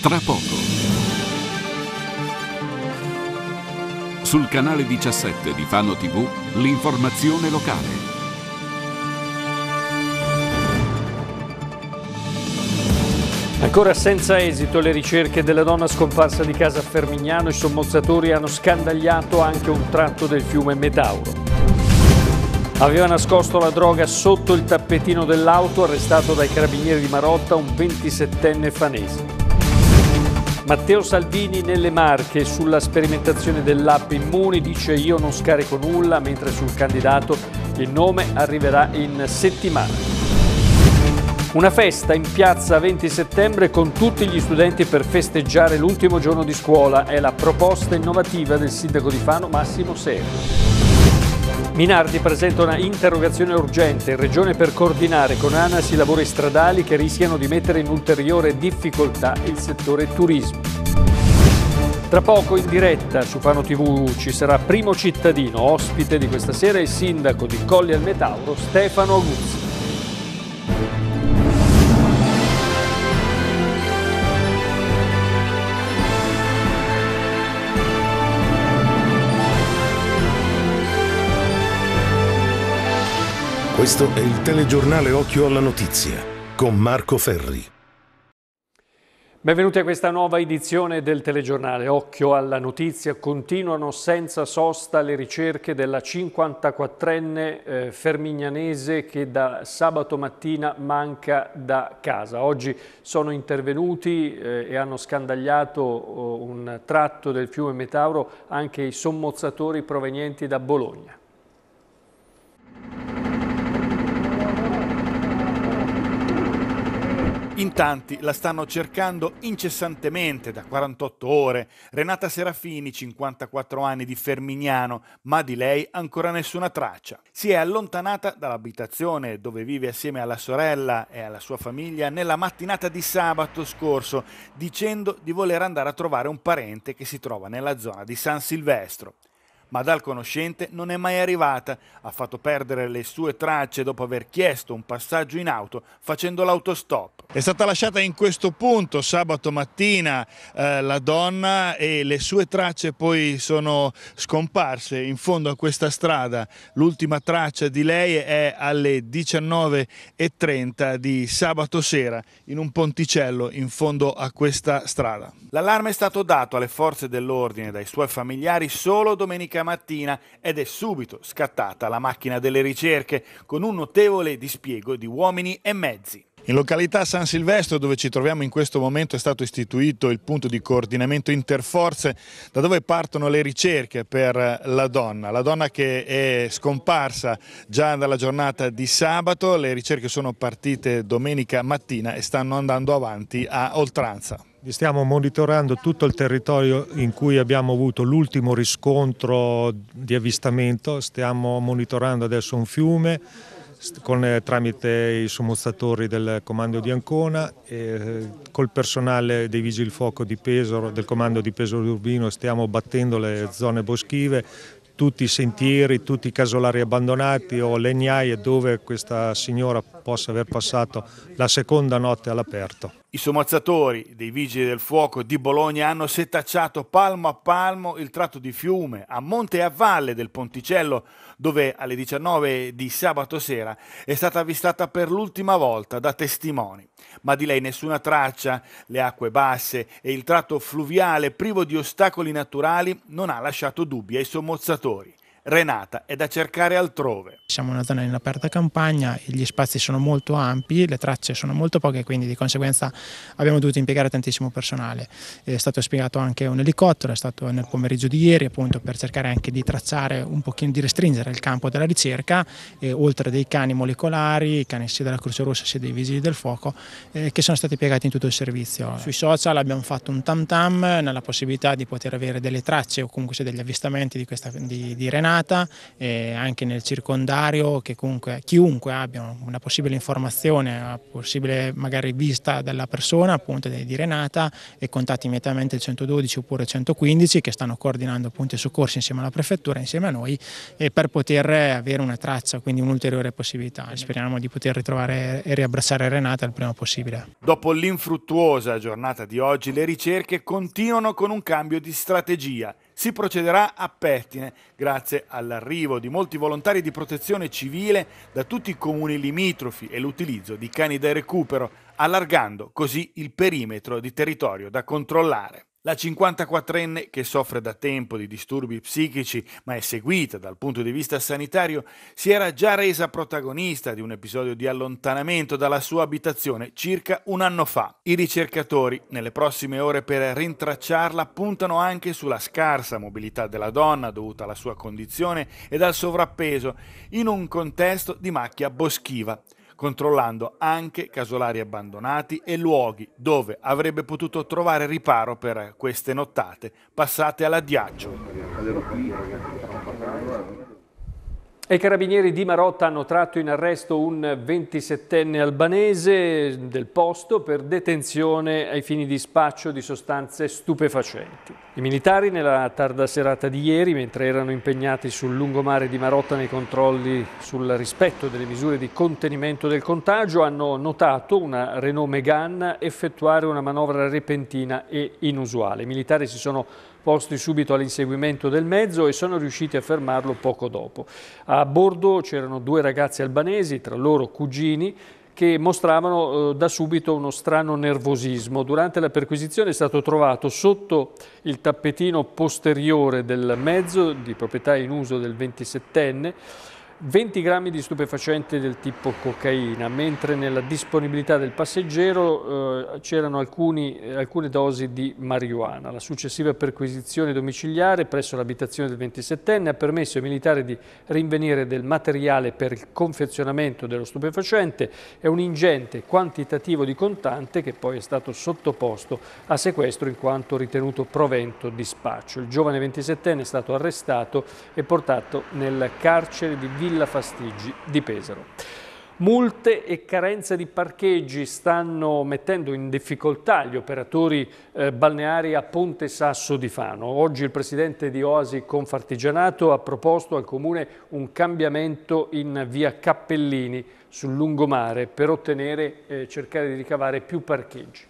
Tra poco. Sul canale 17 di Fano TV, l'informazione locale. Ancora senza esito le ricerche della donna scomparsa di casa a Fermignano, i sommozzatori hanno scandagliato anche un tratto del fiume Metauro. Aveva nascosto la droga sotto il tappetino dell'auto, arrestato dai carabinieri di Marotta un 27enne fanese. Matteo Salvini nelle Marche sulla sperimentazione dell'app Immuni dice io non scarico nulla, mentre sul candidato il nome arriverà in settimana. Una festa in piazza 20 settembre con tutti gli studenti per festeggiare l'ultimo giorno di scuola è la proposta innovativa del sindaco di Fano Massimo Seri. Minardi presenta una interrogazione urgente in Regione per coordinare con ANAS i lavori stradali che rischiano di mettere in ulteriore difficoltà il settore turismo. Tra poco in diretta su Fano TV ci sarà primo cittadino, ospite di questa sera, il sindaco di Colli al Metauro, Stefano Aguzzi. Questo è il telegiornale Occhio alla Notizia con Marco Ferri. Benvenuti a questa nuova edizione del telegiornale Occhio alla Notizia. Continuano senza sosta le ricerche della 54enne eh, fermignanese che da sabato mattina manca da casa. Oggi sono intervenuti eh, e hanno scandagliato oh, un tratto del fiume Metauro anche i sommozzatori provenienti da Bologna. In tanti la stanno cercando incessantemente da 48 ore. Renata Serafini, 54 anni di Fermignano, ma di lei ancora nessuna traccia. Si è allontanata dall'abitazione dove vive assieme alla sorella e alla sua famiglia nella mattinata di sabato scorso, dicendo di voler andare a trovare un parente che si trova nella zona di San Silvestro ma dal conoscente non è mai arrivata. Ha fatto perdere le sue tracce dopo aver chiesto un passaggio in auto facendo l'autostop. È stata lasciata in questo punto sabato mattina eh, la donna e le sue tracce poi sono scomparse in fondo a questa strada. L'ultima traccia di lei è alle 19.30 di sabato sera in un ponticello in fondo a questa strada. L'allarme è stato dato alle forze dell'ordine dai suoi familiari solo domenica domenica mattina ed è subito scattata la macchina delle ricerche con un notevole dispiego di uomini e mezzi. In località San Silvestro, dove ci troviamo in questo momento, è stato istituito il punto di coordinamento interforze da dove partono le ricerche per la donna. La donna che è scomparsa già dalla giornata di sabato, le ricerche sono partite domenica mattina e stanno andando avanti a oltranza. Stiamo monitorando tutto il territorio in cui abbiamo avuto l'ultimo riscontro di avvistamento, stiamo monitorando adesso un fiume con, eh, tramite i sommozzatori del comando di Ancona, e, eh, col personale dei vigili fuoco di Pesaro, del comando di Pesaro Urbino stiamo battendo le zone boschive, tutti i sentieri, tutti i casolari abbandonati o legnaie dove questa signora possa aver passato la seconda notte all'aperto. I sommozzatori dei Vigili del Fuoco di Bologna hanno setacciato palmo a palmo il tratto di fiume a monte e a valle del Ponticello, dove alle 19 di sabato sera è stata avvistata per l'ultima volta da testimoni. Ma di lei nessuna traccia, le acque basse e il tratto fluviale privo di ostacoli naturali non ha lasciato dubbi ai sommozzatori. Renata è da cercare altrove. Siamo una zona in aperta campagna, gli spazi sono molto ampi, le tracce sono molto poche, quindi di conseguenza abbiamo dovuto impiegare tantissimo personale. È stato spiegato anche un elicottero, è stato nel pomeriggio di ieri appunto per cercare anche di tracciare un pochino, di restringere il campo della ricerca, eh, oltre dei cani molecolari, cani sia della Croce Rossa sia dei Vigili del Fuoco, eh, che sono stati piegati in tutto il servizio. Sui social abbiamo fatto un tam tam nella possibilità di poter avere delle tracce o comunque degli avvistamenti di, questa, di, di Renata giornata e eh, anche nel circondario che comunque chiunque abbia una possibile informazione, una possibile magari vista della persona appunto di Renata e contatti immediatamente il 112 oppure il 115 che stanno coordinando appunto i soccorsi insieme alla prefettura, insieme a noi e per poter avere una traccia, quindi un'ulteriore possibilità. Speriamo di poter ritrovare e riabbracciare Renata il prima possibile. Dopo l'infruttuosa giornata di oggi le ricerche continuano con un cambio di strategia si procederà a pettine grazie all'arrivo di molti volontari di protezione civile da tutti i comuni limitrofi e l'utilizzo di cani da recupero, allargando così il perimetro di territorio da controllare. La 54enne, che soffre da tempo di disturbi psichici ma è seguita dal punto di vista sanitario, si era già resa protagonista di un episodio di allontanamento dalla sua abitazione circa un anno fa. I ricercatori, nelle prossime ore per rintracciarla, puntano anche sulla scarsa mobilità della donna dovuta alla sua condizione e al sovrappeso in un contesto di macchia boschiva controllando anche casolari abbandonati e luoghi dove avrebbe potuto trovare riparo per queste nottate passate alla Diaccio. I carabinieri di Marotta hanno tratto in arresto un 27enne albanese del posto per detenzione ai fini di spaccio di sostanze stupefacenti. I militari nella tarda serata di ieri, mentre erano impegnati sul lungomare di Marotta nei controlli sul rispetto delle misure di contenimento del contagio, hanno notato una Renault Megane effettuare una manovra repentina e inusuale. I militari si sono posti subito all'inseguimento del mezzo e sono riusciti a fermarlo poco dopo. A bordo c'erano due ragazzi albanesi, tra loro cugini, che mostravano eh, da subito uno strano nervosismo. Durante la perquisizione è stato trovato sotto il tappetino posteriore del mezzo di proprietà in uso del 27enne 20 grammi di stupefacente del tipo cocaina, mentre nella disponibilità del passeggero eh, c'erano alcune dosi di marijuana. La successiva perquisizione domiciliare presso l'abitazione del 27enne ha permesso ai militari di rinvenire del materiale per il confezionamento dello stupefacente e un ingente quantitativo di contante che poi è stato sottoposto a sequestro in quanto ritenuto provento di spaccio. Il giovane 27enne è stato arrestato e portato nel carcere di Via Villa Fastiggi di Pesaro. Multe e carenza di parcheggi stanno mettendo in difficoltà gli operatori eh, balneari a Ponte Sasso di Fano. Oggi il presidente di Oasi Confartigianato ha proposto al comune un cambiamento in via Cappellini sul lungomare per ottenere, eh, cercare di ricavare più parcheggi.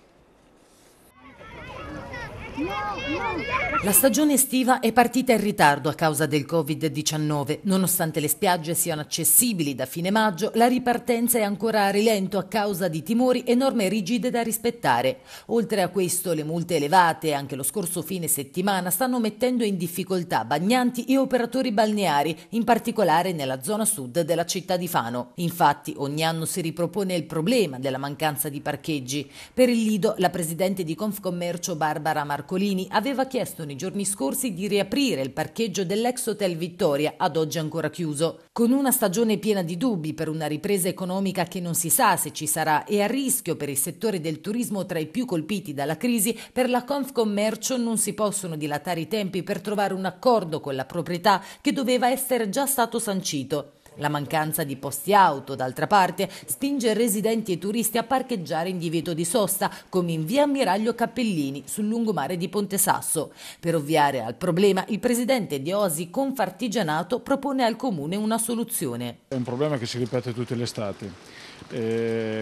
La stagione estiva è partita in ritardo a causa del Covid-19. Nonostante le spiagge siano accessibili da fine maggio, la ripartenza è ancora a rilento a causa di timori e norme rigide da rispettare. Oltre a questo, le multe elevate anche lo scorso fine settimana stanno mettendo in difficoltà bagnanti e operatori balneari, in particolare nella zona sud della città di Fano. Infatti, ogni anno si ripropone il problema della mancanza di parcheggi. Per il Lido, la presidente di Confcommercio Barbara Marconi Marcolini aveva chiesto nei giorni scorsi di riaprire il parcheggio dell'ex Hotel Vittoria, ad oggi ancora chiuso. Con una stagione piena di dubbi per una ripresa economica che non si sa se ci sarà e a rischio per il settore del turismo tra i più colpiti dalla crisi, per la Confcommercio non si possono dilatare i tempi per trovare un accordo con la proprietà che doveva essere già stato sancito. La mancanza di posti auto, d'altra parte, spinge residenti e turisti a parcheggiare in divieto di sosta, come in via Ammiraglio Cappellini, sul lungomare di Ponte Sasso. Per ovviare al problema, il presidente di Osi Confartigianato propone al comune una soluzione. È un problema che si ripete tutte le estati.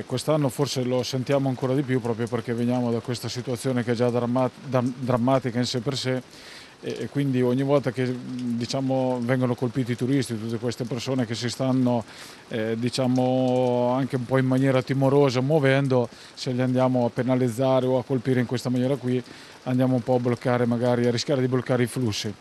Quest'anno forse lo sentiamo ancora di più proprio perché veniamo da questa situazione che è già drammatica in sé per sé e, quindi ogni volta che diciamo, vengono colpiti i turisti, tutte queste persone che si stanno eh, diciamo, anche un po' in maniera timorosa muovendo, se li andiamo a penalizzare o a colpire in questa maniera qui andiamo un po' a bloccare, magari a rischiare di bloccare i flussi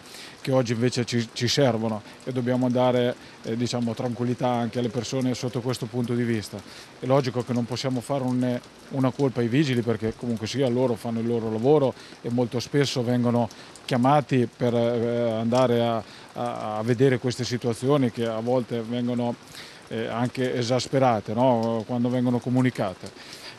che oggi invece ci, ci servono e dobbiamo dare eh, diciamo, tranquillità anche alle persone sotto questo punto di vista. È logico che non possiamo fare un, una colpa ai vigili perché comunque sia loro fanno il loro lavoro e molto spesso vengono chiamati per eh, andare a, a, a vedere queste situazioni che a volte vengono eh, anche esasperate no? quando vengono comunicate.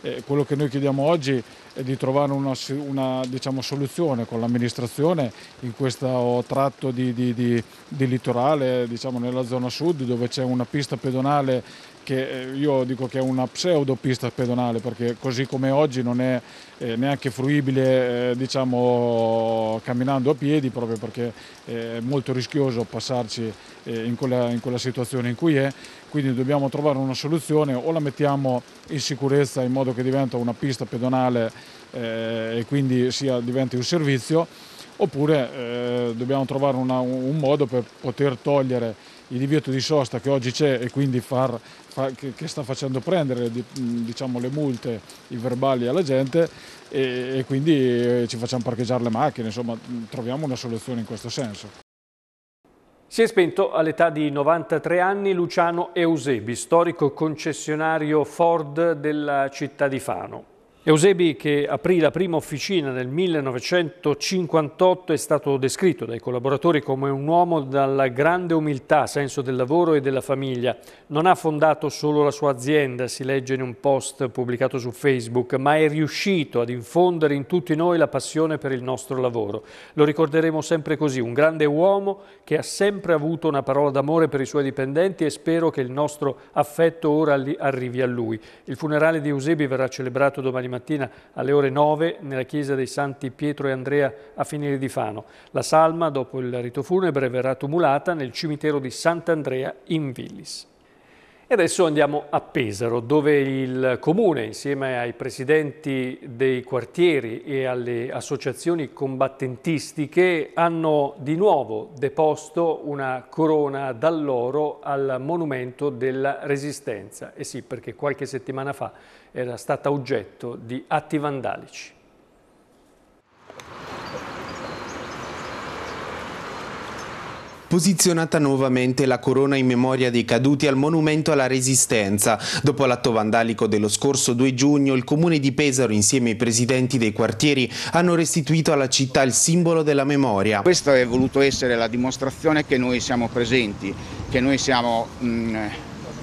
Eh, quello che noi chiediamo oggi di trovare una, una diciamo, soluzione con l'amministrazione in questo tratto di, di, di, di litorale, diciamo, nella zona sud dove c'è una pista pedonale che eh, io dico che è una pseudo pista pedonale perché così come oggi non è eh, neanche fruibile eh, diciamo, camminando a piedi proprio perché è molto rischioso passarci in quella, in quella situazione in cui è, quindi dobbiamo trovare una soluzione o la mettiamo in sicurezza in modo che diventa una pista pedonale e quindi sia, diventi un servizio oppure dobbiamo trovare una, un modo per poter togliere il divieto di sosta che oggi c'è e quindi far, fa, che, che, sta facendo prendere diciamo, le multe, i verbali alla gente e, e quindi eh, ci facciamo parcheggiare le macchine, insomma troviamo una soluzione in questo senso. Si è spento all'età di 93 anni Luciano Eusebi, storico concessionario Ford della città di Fano. Eusebi, che aprì la prima officina nel 1958, è stato descritto dai collaboratori come un uomo dalla grande umiltà, senso del lavoro e della famiglia. Non ha fondato solo la sua azienda, si legge in un post pubblicato su Facebook, ma è riuscito ad infondere in tutti noi la passione per il nostro lavoro. Lo ricorderemo sempre così, un grande uomo che ha sempre avuto una parola d'amore per i suoi dipendenti e spero che il nostro affetto ora arrivi a lui. Il funerale di Eusebi verrà celebrato domani mattina mattina alle ore 9 nella chiesa dei Santi Pietro e Andrea a Finire di Fano. La salma, dopo il rito funebre, verrà tumulata nel cimitero di Sant'Andrea in Villis. E adesso andiamo a Pesaro, dove il Comune, insieme ai presidenti dei quartieri e alle associazioni combattentistiche, hanno di nuovo deposto una corona d'alloro al Monumento della Resistenza. E sì, perché qualche settimana fa era stata oggetto di atti vandalici. Posizionata nuovamente la corona in memoria dei caduti al Monumento alla Resistenza. Dopo l'atto vandalico dello scorso 2 giugno, il Comune di Pesaro, insieme ai presidenti dei quartieri, hanno restituito alla città il simbolo della memoria. Questa è voluto essere la dimostrazione che noi siamo presenti, che noi siamo mm,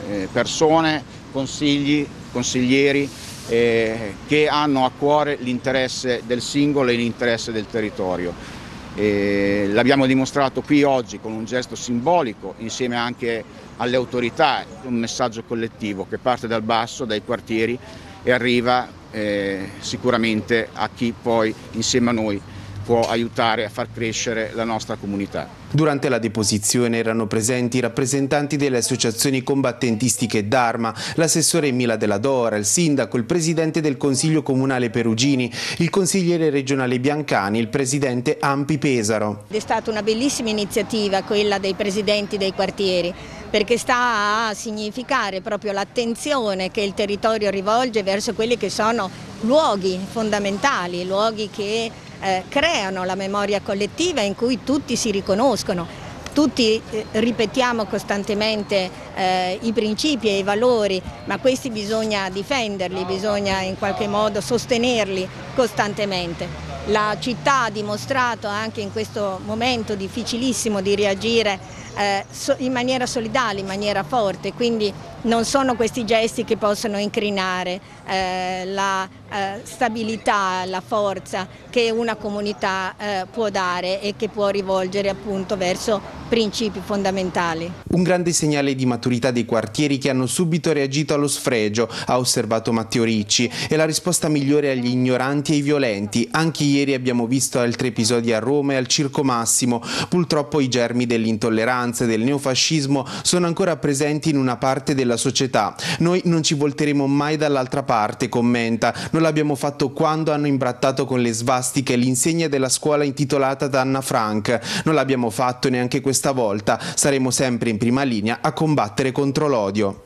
eh, persone, consigli, consiglieri, eh, che hanno a cuore l'interesse del singolo e l'interesse del territorio. Eh, l'abbiamo dimostrato qui oggi con un gesto simbolico insieme anche alle autorità, un messaggio collettivo che parte dal basso, dai quartieri e arriva eh, sicuramente a chi poi insieme a noi può aiutare a far crescere la nostra comunità. Durante la deposizione erano presenti i rappresentanti delle associazioni combattentistiche d'Arma, l'assessore Mila della Dora, il sindaco, il presidente del Consiglio Comunale Perugini, il consigliere regionale Biancani, il presidente Ampi Pesaro. È stata una bellissima iniziativa quella dei presidenti dei quartieri perché sta a significare proprio l'attenzione che il territorio rivolge verso quelli che sono luoghi fondamentali, luoghi che eh, creano la memoria collettiva in cui tutti si riconoscono. Tutti eh, ripetiamo costantemente eh, i principi e i valori, ma questi bisogna difenderli, bisogna in qualche modo sostenerli costantemente. La città ha dimostrato anche in questo momento difficilissimo di reagire eh, in maniera solidale, in maniera forte, quindi non sono questi gesti che possono incrinare eh, la eh, stabilità, la forza che una comunità eh, può dare e che può rivolgere appunto verso principi fondamentali. Un grande segnale di maturità dei quartieri che hanno subito reagito allo sfregio, ha osservato Matteo Ricci, è la risposta migliore agli ignoranti e ai violenti. Anche ieri abbiamo visto altri episodi a Roma e al Circo Massimo. Purtroppo i germi dell'intolleranza e del neofascismo sono ancora presenti in una parte della società. Noi non ci volteremo mai dall'altra parte, commenta. Non l'abbiamo fatto quando hanno imbrattato con le svastiche l'insegna della scuola intitolata ad Anna Frank. Non l'abbiamo fatto neanche questa volta. Saremo sempre in prima linea a combattere contro l'odio.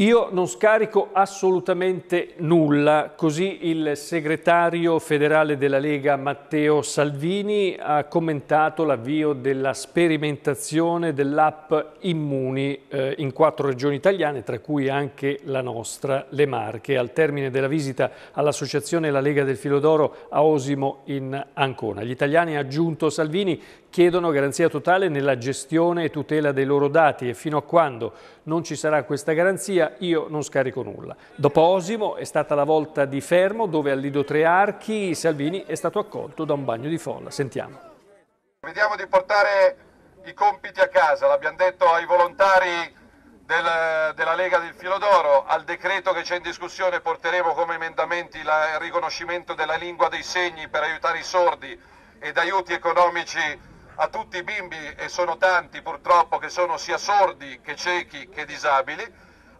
Io non scarico assolutamente nulla, così il segretario federale della Lega Matteo Salvini ha commentato l'avvio della sperimentazione dell'app Immuni eh, in quattro regioni italiane, tra cui anche la nostra, le Marche. Al termine della visita all'associazione La Lega del Filo d'Oro a Osimo in Ancona. Gli italiani, ha aggiunto Salvini, chiedono garanzia totale nella gestione e tutela dei loro dati e fino a quando non ci sarà questa garanzia io non scarico nulla. Dopo Osimo è stata la volta di Fermo dove al Lido Tre Archi Salvini è stato accolto da un bagno di folla. Sentiamo. Vediamo di portare i compiti a casa, l'abbiamo detto ai volontari del, della Lega del Filo d'Oro, al decreto che c'è in discussione porteremo come emendamenti la, il riconoscimento della lingua dei segni per aiutare i sordi ed aiuti economici a tutti i bimbi, e sono tanti purtroppo, che sono sia sordi che ciechi che disabili,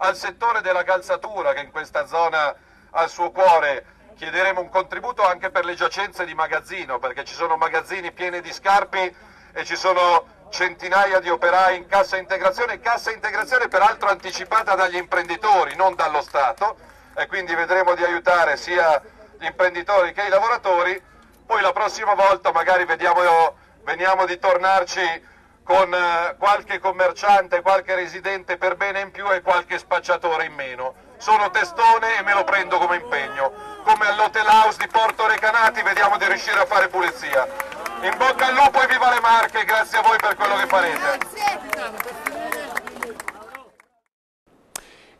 al settore della calzatura che in questa zona ha il suo cuore. Chiederemo un contributo anche per le giacenze di magazzino, perché ci sono magazzini pieni di scarpi e ci sono centinaia di operai in cassa integrazione, cassa integrazione peraltro anticipata dagli imprenditori, non dallo Stato, e quindi vedremo di aiutare sia gli imprenditori che i lavoratori. Poi la prossima volta magari vediamo, veniamo di tornarci con eh, qualche commerciante, qualche residente per bene in più e qualche spacciatore in meno. Sono testone e me lo prendo come impegno. Come all'Hotel House di Porto Recanati vediamo di riuscire a fare pulizia. In bocca al lupo e viva le Marche, grazie a voi per quello che farete.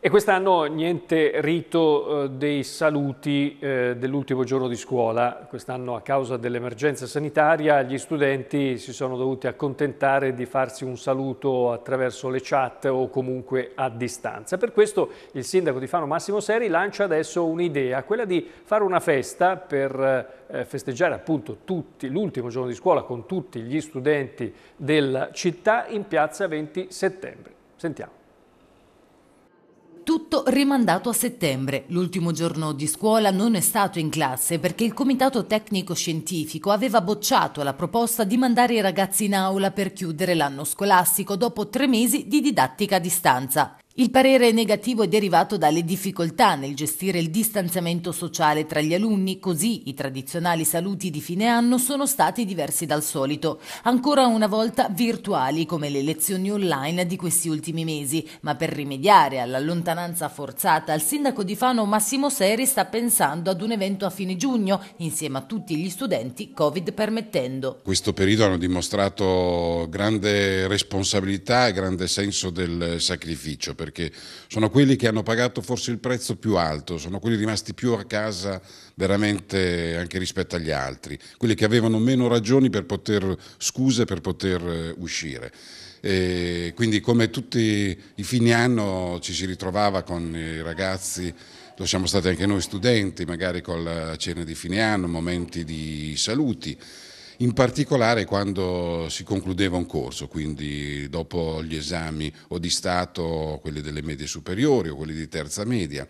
E quest'anno niente rito eh, dei saluti eh, dell'ultimo giorno di scuola. Quest'anno a causa dell'emergenza sanitaria gli studenti si sono dovuti accontentare di farsi un saluto attraverso le chat o comunque a distanza. Per questo il sindaco di Fano Massimo Seri lancia adesso un'idea, quella di fare una festa per eh, festeggiare appunto l'ultimo giorno di scuola con tutti gli studenti della città in piazza 20 settembre. Sentiamo tutto rimandato a settembre. L'ultimo giorno di scuola non è stato in classe perché il Comitato Tecnico Scientifico aveva bocciato la proposta di mandare i ragazzi in aula per chiudere l'anno scolastico dopo tre mesi di didattica a distanza. Il parere negativo è derivato dalle difficoltà nel gestire il distanziamento sociale tra gli alunni, così i tradizionali saluti di fine anno sono stati diversi dal solito, ancora una volta virtuali come le lezioni online di questi ultimi mesi, ma per rimediare alla lontananza forzata il sindaco di Fano Massimo Seri sta pensando ad un evento a fine giugno insieme a tutti gli studenti Covid permettendo. Questo periodo hanno dimostrato grande responsabilità e grande senso del sacrificio perché sono quelli che hanno pagato forse il prezzo più alto, sono quelli rimasti più a casa veramente anche rispetto agli altri, quelli che avevano meno ragioni per poter, scuse per poter eh, uscire. E quindi come tutti i fini anno ci si ritrovava con i ragazzi lo siamo stati anche noi studenti, magari con la cena di fine anno, momenti di saluti in particolare quando si concludeva un corso, quindi dopo gli esami o di Stato, quelli delle medie superiori o quelli di terza media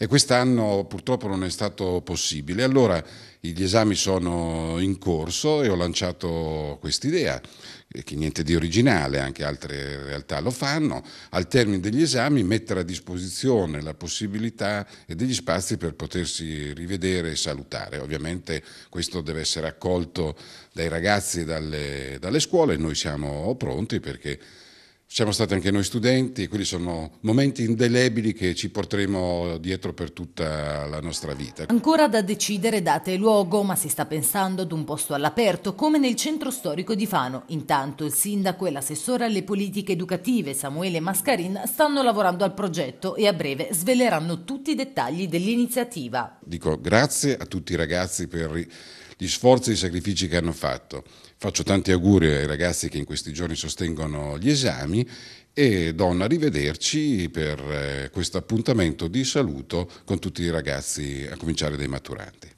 e quest'anno purtroppo non è stato possibile. Allora gli esami sono in corso e ho lanciato quest'idea, eh, che niente di originale, anche altre realtà lo fanno, al termine degli esami mettere a disposizione la possibilità e degli spazi per potersi rivedere e salutare. Ovviamente questo deve essere accolto dai ragazzi e dalle, dalle scuole, noi siamo pronti perché siamo stati anche noi studenti, e quindi sono momenti indelebili che ci porteremo dietro per tutta la nostra vita. Ancora da decidere date e luogo, ma si sta pensando ad un posto all'aperto, come nel centro storico di Fano. Intanto il sindaco e l'assessore alle politiche educative Samuele Mascarin stanno lavorando al progetto e a breve sveleranno tutti i dettagli dell'iniziativa. Dico grazie a tutti i ragazzi per gli sforzi e i sacrifici che hanno fatto. Faccio tanti auguri ai ragazzi che in questi giorni sostengono gli esami e do un arrivederci per eh, questo appuntamento di saluto con tutti i ragazzi, a cominciare dai maturanti.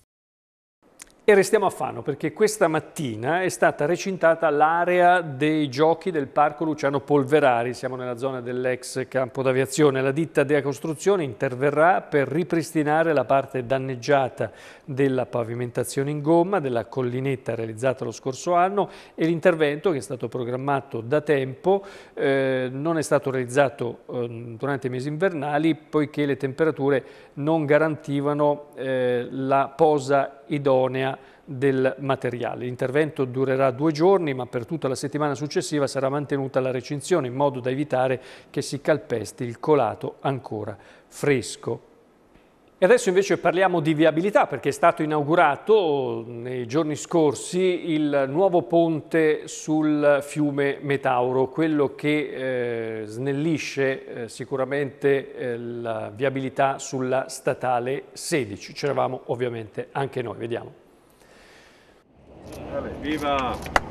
E restiamo a Fano perché questa mattina è stata recintata l'area dei giochi del Parco Luciano Polverari, siamo nella zona dell'ex campo d'aviazione. La ditta della costruzione interverrà per ripristinare la parte danneggiata della pavimentazione in gomma della collinetta realizzata lo scorso anno e l'intervento che è stato programmato da tempo eh, non è stato realizzato eh, durante i mesi invernali poiché le temperature non garantivano eh, la posa idonea del materiale. L'intervento durerà due giorni, ma per tutta la settimana successiva sarà mantenuta la recinzione in modo da evitare che si calpesti il colato ancora fresco. E adesso invece parliamo di viabilità perché è stato inaugurato nei giorni scorsi il nuovo ponte sul fiume Metauro, quello che eh, snellisce eh, sicuramente eh, la viabilità sulla statale 16. C'eravamo ovviamente anche noi, vediamo. Viva!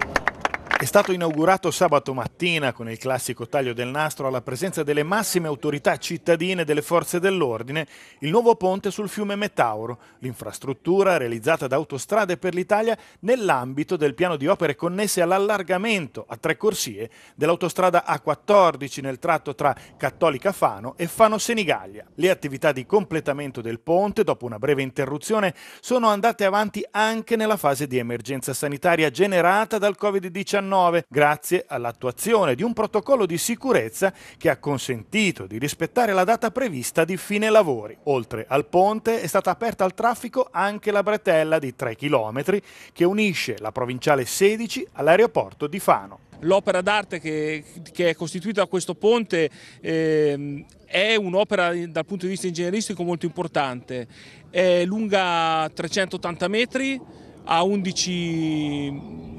È stato inaugurato sabato mattina con il classico taglio del nastro alla presenza delle massime autorità cittadine delle forze dell'ordine il nuovo ponte sul fiume Metauro, l'infrastruttura realizzata da Autostrade per l'Italia nell'ambito del piano di opere connesse all'allargamento a tre corsie dell'autostrada A14 nel tratto tra Cattolica Fano e Fano Senigallia. Le attività di completamento del ponte, dopo una breve interruzione, sono andate avanti anche nella fase di emergenza sanitaria generata dal Covid-19 grazie all'attuazione di un protocollo di sicurezza che ha consentito di rispettare la data prevista di fine lavori. Oltre al ponte è stata aperta al traffico anche la bretella di 3 km che unisce la provinciale 16 all'aeroporto di Fano. L'opera d'arte che, che, è costituita da questo ponte eh, è un'opera dal punto di vista ingegneristico molto importante, è lunga 380 metri, ha 11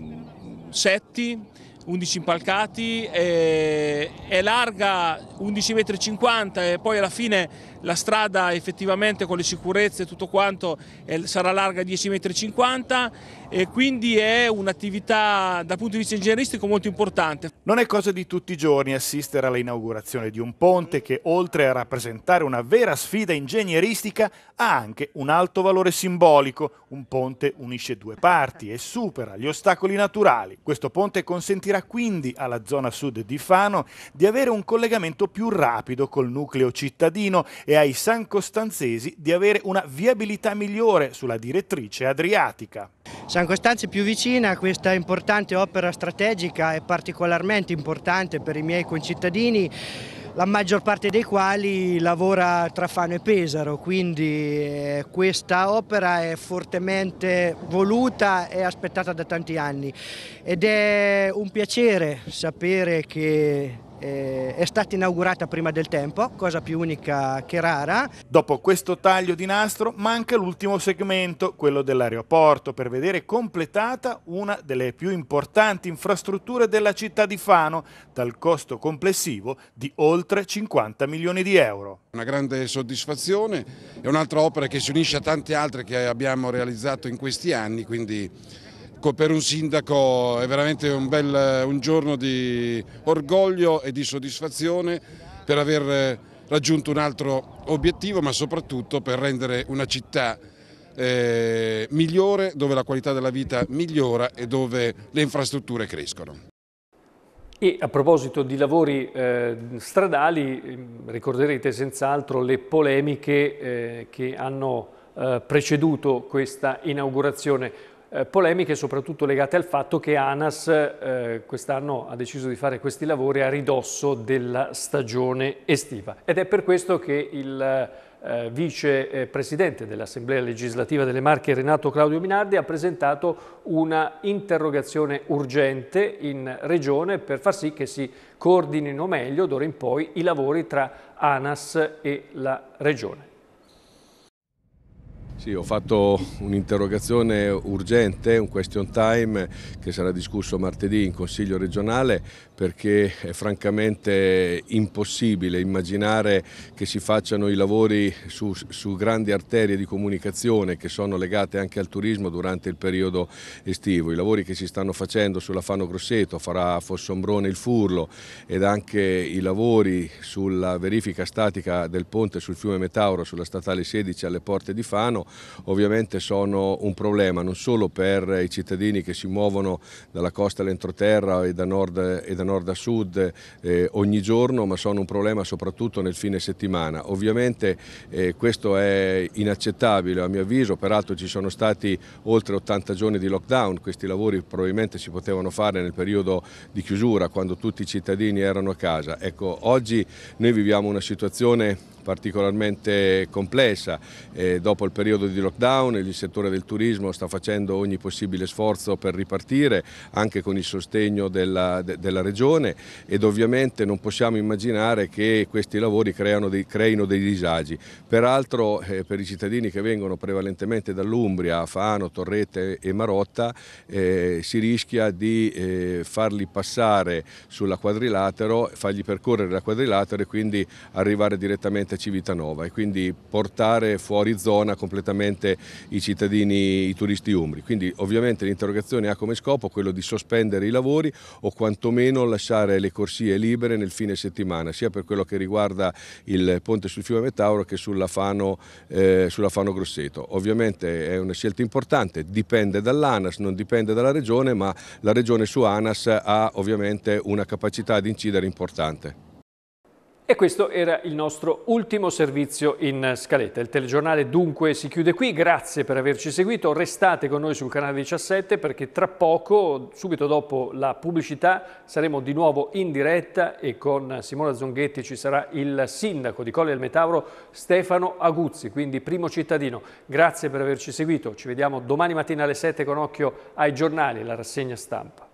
setti, 11 impalcati, eh, è larga 11,50 m e poi alla fine la strada effettivamente con le sicurezze e tutto quanto eh, sarà larga 10,50 m e quindi è un'attività dal punto di vista ingegneristico molto importante. Non è cosa di tutti i giorni assistere all'inaugurazione di un ponte che oltre a rappresentare una vera sfida ingegneristica ha anche un alto valore simbolico. Un ponte unisce due parti e supera gli ostacoli naturali. Questo ponte consentirà quindi alla zona sud di Fano di avere un collegamento più rapido col nucleo cittadino e ai San Costanzesi di avere una viabilità migliore sulla direttrice adriatica. San Costanzo è più vicina a questa importante opera strategica e particolarmente importante per i miei concittadini la maggior parte dei quali lavora tra Fano e Pesaro, quindi eh, questa opera è fortemente voluta e aspettata da tanti anni ed è un piacere sapere che eh, è stata inaugurata prima del tempo, cosa più unica che rara. Dopo questo taglio di nastro manca l'ultimo segmento, quello dell'aeroporto, per vedere completata una delle più importanti infrastrutture della città di Fano, dal costo complessivo di oltre 50 milioni di euro. Una grande soddisfazione, è un'altra opera che si unisce a tante altre che abbiamo realizzato in questi anni, quindi per un sindaco è veramente un, bel, un giorno di orgoglio e di soddisfazione per aver raggiunto un altro obiettivo ma soprattutto per rendere una città eh, migliore dove la qualità della vita migliora e dove le infrastrutture crescono. E a proposito di lavori eh, stradali, mm, ricorderete senz'altro le polemiche eh, che hanno eh, preceduto questa inaugurazione. Eh, polemiche soprattutto legate al fatto che ANAS eh, quest'anno ha deciso di fare questi lavori a ridosso della stagione estiva ed è per questo che il eh, vicepresidente eh, dell'Assemblea legislativa delle Marche Renato Claudio Minardi ha presentato una interrogazione urgente in regione per far sì che si coordinino meglio d'ora in poi i lavori tra ANAS e la regione. Sì, ho fatto un'interrogazione urgente, un question time che sarà discusso martedì in Consiglio regionale perché è francamente impossibile immaginare che si facciano i lavori su, su grandi arterie di comunicazione che sono legate anche al turismo durante il periodo estivo. I lavori che si stanno facendo sulla Fano Grosseto, farà Fossombrone il Furlo ed anche i lavori sulla verifica statica del ponte sul fiume Metauro sulla statale 16 alle porte di Fano ovviamente sono un problema non solo per i cittadini che si muovono dalla costa all'entroterra e da nord, e da nord a sud eh, ogni giorno, ma sono un problema soprattutto nel fine settimana. Ovviamente eh, questo è inaccettabile a mio avviso, peraltro ci sono stati oltre 80 giorni di lockdown, questi lavori probabilmente si potevano fare nel periodo di chiusura, quando tutti i cittadini erano a casa. Ecco, oggi noi viviamo una situazione particolarmente complessa eh, dopo il periodo periodo di lockdown, il settore del turismo sta facendo ogni possibile sforzo per ripartire, anche con il sostegno della, de, della regione ed ovviamente non possiamo immaginare che questi lavori dei, creino dei disagi. Peraltro eh, per i cittadini che vengono prevalentemente dall'Umbria, Fano, Torrete e Marotta, eh, si rischia di eh, farli passare sulla quadrilatero, fargli percorrere la quadrilatero e quindi arrivare direttamente a Civitanova e quindi portare fuori zona completamente direttamente i cittadini, i turisti umbri. Quindi ovviamente l'interrogazione ha come scopo quello di sospendere i lavori o quantomeno lasciare le corsie libere nel fine settimana, sia per quello che riguarda il ponte sul fiume Metauro che sulla Fano, eh, sulla Fano Grosseto. Ovviamente è una scelta importante, dipende dall'ANAS, non dipende dalla Regione, ma la Regione su ANAS ha ovviamente una capacità di incidere importante. E questo era il nostro ultimo servizio in scaletta. Il telegiornale dunque si chiude qui, grazie per averci seguito, restate con noi sul canale 17 perché tra poco, subito dopo la pubblicità, saremo di nuovo in diretta e con Simona Zonghetti ci sarà il sindaco di Colle del Metauro Stefano Aguzzi, quindi primo cittadino. Grazie per averci seguito, ci vediamo domani mattina alle 7 con occhio ai giornali la rassegna stampa.